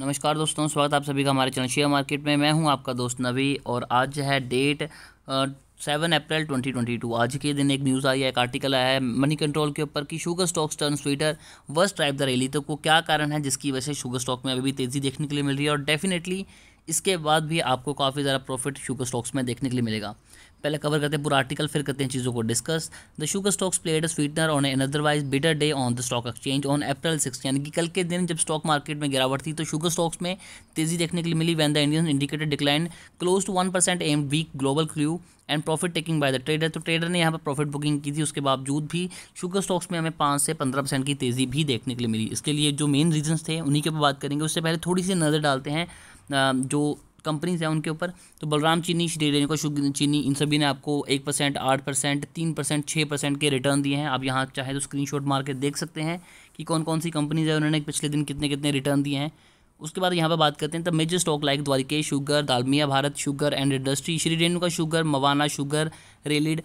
नमस्कार दोस्तों स्वागत आप सभी का हमारे चैनल शेयर मार्केट में मैं हूं आपका दोस्त नवी और आज है डेट सेवन अप्रैल 2022 आज के दिन एक न्यूज़ आई है एक आर्टिकल आया है मनी कंट्रोल के ऊपर कि sugar stocks turn sweeter worst type the rally तो को क्या कारण है जिसकी वजह से शुगर स्टॉक में अभी भी तेज़ी देखने के लिए मिल रही है और डेफिनेटली इसके बाद भी आपको काफ़ी ज़्यादा प्रॉफिट शुगर स्टॉक्स में देखने के लिए मिलेगा पहले कवर करते हैं पूरा आर्टिकल फिर करते हैं चीज़ों को discuss the sugar stocks played sweetener on an otherwise bitter day on the stock exchange on April six यानी कि कल के दिन जब स्टॉक मार्केट में गिरावट थी तो शुगर स्टॉक्स में तेजी देखने के लिए मिली when the Indian indicator decline close to one percent amid weak global clue and profit taking by the trader तो ट्रेडर ने यहाँ पर प्रॉफिट बुकिंग की थी उसके बावजूद भी शुगर स्टॉक्स में हमें पाँच से पंद्रह परसेंट की तेज़ी भी देखने के लिए मिली इसके लिए जो मेन रीजन्स थे उन्हीं के ऊपर बात करेंगे उससे पहले थोड़ी सी नज़र डालते हैं जो कंपनीज हैं उनके ऊपर तो बलराम चीनी श्री रेणुका चीनी इन सभी ने आपको एक परसेंट आठ परसेंट तीन परसेंट छः परसेंट के रिटर्न दिए हैं आप यहाँ चाहे तो शॉट मार के देख सकते हैं कि कौन कौन सी कंपनीज है उन्होंने पिछले दिन कितने कितने रिटर्न दिए हैं उसके बाद यहाँ पर बात करते हैं तो major stock like Dwarikesh sugar Dalmia Bharat sugar and industry Shri Renuka sugar Mawana sugar rallied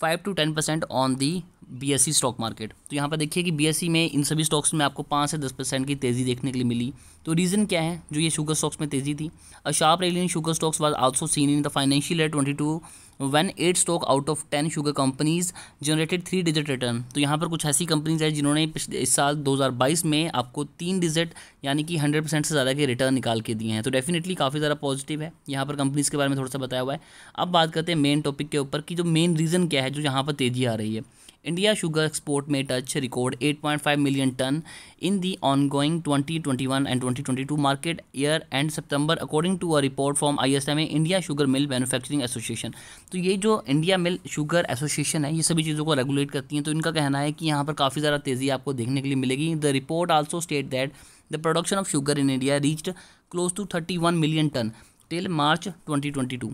five to ten percent on the BSE stock market तो यहाँ पर देखिए कि बीएससी e में इन सभी स्टॉक्स में आपको पाँच से दस परसेंट की तेज़ी देखने के लिए मिली तो रीज़न क्या है जो ये शुगर स्टॉक्स में तेज़ी थी a sharp rally in sugar stocks was also seen in the financial year twenty two one eight stock out of ten sugar companies generated three digit return तो यहाँ पर कुछ ऐसी कंपनीज है जिन्होंने पिछले इस साल 2022 में आपको तीन डिजिट यानी कि 100 परसेंट से ज़्यादा के रिटर्न निकाल के दिए हैं तो डेफिनेटली काफ़ी ज़्यादा पॉजिटिव है यहाँ पर कंपनीज के बारे में थोड़ा सा बताया हुआ है अब बात करते हैं मेन टॉपिक के ऊपर कि जो मेन रीज़न क्या है जो यहाँ पर तेज़ी आ रही है इंडिया शुगर एक्सपोर्ट में touch record 8.5 million ton in the ongoing 2021 and 2022 market year and September according to a report from ISMA India sugar mill manufacturing association तो ये जो इंडिया मिल शुगर एसोसिएशन है ये सभी चीज़ों को रेगुलेट करती हैं तो इनका कहना है कि यहाँ पर काफ़ी ज़्यादा तेज़ी आपको देखने के लिए मिलेगी the report also state that the production of sugar in India reached close to thirty one million ton till March twenty twenty two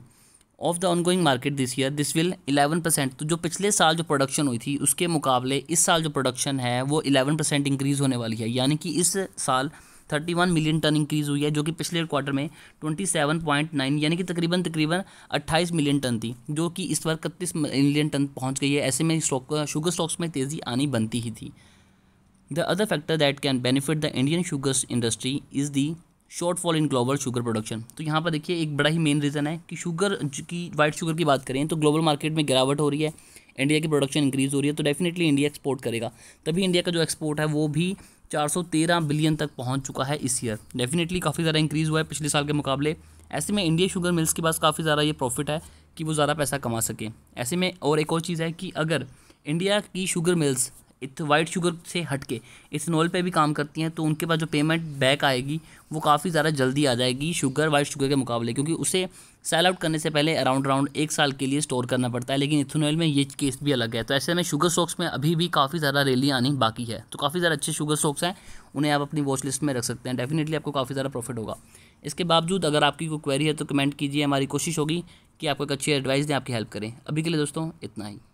of the ongoing market this year this will eleven percent तो जो पिछले साल जो production हुई थी उसके मुकाबले इस साल जो प्रोडक्शन है वो इलेवन परसेंट इंक्रीज़ होने वाली है यानी कि इस साल thirty one million ton increase हुई है जो कि पिछले क्वार्टर में ट्वेंटी सेवन पॉइंट नाइन यानी कि तकरीबन तकरीबन अट्ठाईस मिलियन टन थी जो कि इस बार इकतीस मिलियन टन पहुंच गई है ऐसे में स्टॉक शुगर स्टॉक्स में तेज़ी आनी बनती ही थी the other factor that can benefit the Indian sugar industry is the shortfall in global sugar production तो यहाँ पर देखिए एक बड़ा ही मेन रीज़न है कि शुगर की वाइट शुगर की बात करें तो ग्लोबल मार्केट में गिरावट हो रही है इंडिया की प्रोडक्शन इंक्रीज़ हो रही है तो डेफिनेटली इंडिया एक्सपोर्ट करेगा तभी इंडिया का जो एक्सपोर्ट है वो भी 413 बिलियन तक पहुंच चुका है इस ईयर डेफिनेटली काफ़ी ज़्यादा इंक्रीज़ हुआ है पिछले साल के मुकाबले ऐसे में इंडिया शुगर मिल्स के पास काफ़ी ज़्यादा ये प्रॉफिट है कि वो ज़्यादा पैसा कमा सकें ऐसे में और एक और चीज़ है कि अगर इंडिया की शुगर मिल्स इथ वाइट शुगर से हटके इथेनॉल पे भी काम करती हैं तो उनके पास जो पेमेंट बैक आएगी वो काफ़ी ज़्यादा जल्दी आ जाएगी शुगर वाइट शुगर के मुकाबले क्योंकि उसे सेल आउट करने से पहले अराउंड अराउंड एक साल के लिए स्टोर करना पड़ता है लेकिन इथेनॉल में ये केस भी अलग है तो ऐसे में शुगर स्टॉक्स में अभी भी काफ़ी ज़्यादा रैली आनी बाकी है तो काफ़ी ज़्यादा अच्छे शुगर स्टॉक्स हैं उन्हें आप अपनी वॉच लिस्ट में रख सकते हैं डेफिनेटली आपको काफ़ी ज़्यादा प्रॉफिट होगा इसके बावजूद अगर आपकी कोई क्वेरी है तो कमेंट कीजिए हमारी कोशिश होगी कि आपको एक अच्छी एडवाइस दें आपकी हेल्प करें अभी के लिए दोस्तों इतना ही